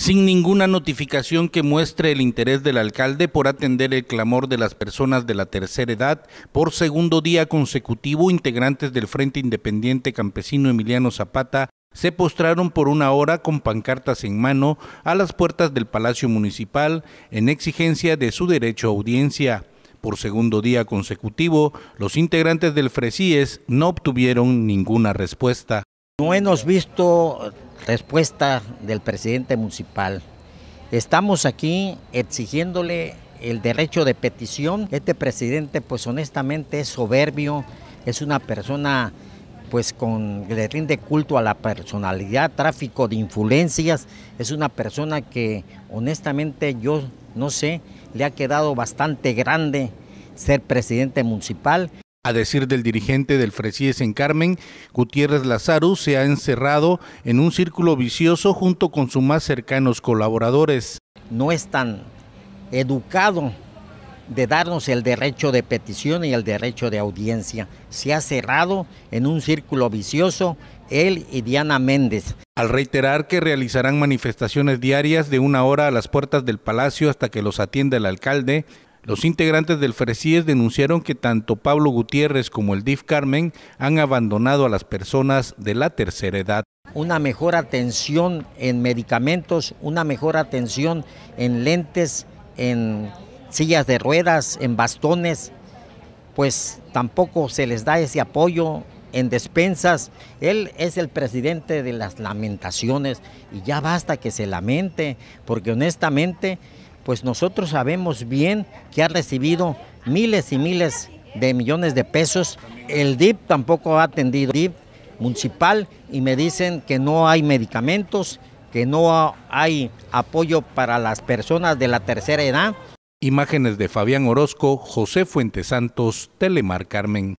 sin ninguna notificación que muestre el interés del alcalde por atender el clamor de las personas de la tercera edad, por segundo día consecutivo integrantes del Frente Independiente Campesino Emiliano Zapata se postraron por una hora con pancartas en mano a las puertas del Palacio Municipal en exigencia de su derecho a audiencia. Por segundo día consecutivo, los integrantes del Fresíes no obtuvieron ninguna respuesta. No hemos visto Respuesta del presidente municipal. Estamos aquí exigiéndole el derecho de petición. Este presidente pues honestamente es soberbio, es una persona pues con le rinde culto a la personalidad, tráfico de influencias, es una persona que honestamente yo no sé, le ha quedado bastante grande ser presidente municipal. A decir del dirigente del Fresíes en Carmen, Gutiérrez Lázaro se ha encerrado en un círculo vicioso junto con sus más cercanos colaboradores. No es tan educado de darnos el derecho de petición y el derecho de audiencia. Se ha cerrado en un círculo vicioso él y Diana Méndez. Al reiterar que realizarán manifestaciones diarias de una hora a las puertas del palacio hasta que los atienda el alcalde, los integrantes del Fresíes denunciaron que tanto Pablo Gutiérrez como el DIF Carmen han abandonado a las personas de la tercera edad. Una mejor atención en medicamentos, una mejor atención en lentes, en sillas de ruedas, en bastones, pues tampoco se les da ese apoyo en despensas. Él es el presidente de las lamentaciones y ya basta que se lamente, porque honestamente pues nosotros sabemos bien que ha recibido miles y miles de millones de pesos. El DIP tampoco ha atendido, el DIP municipal, y me dicen que no hay medicamentos, que no hay apoyo para las personas de la tercera edad. Imágenes de Fabián Orozco, José Fuentes Santos, Telemar Carmen.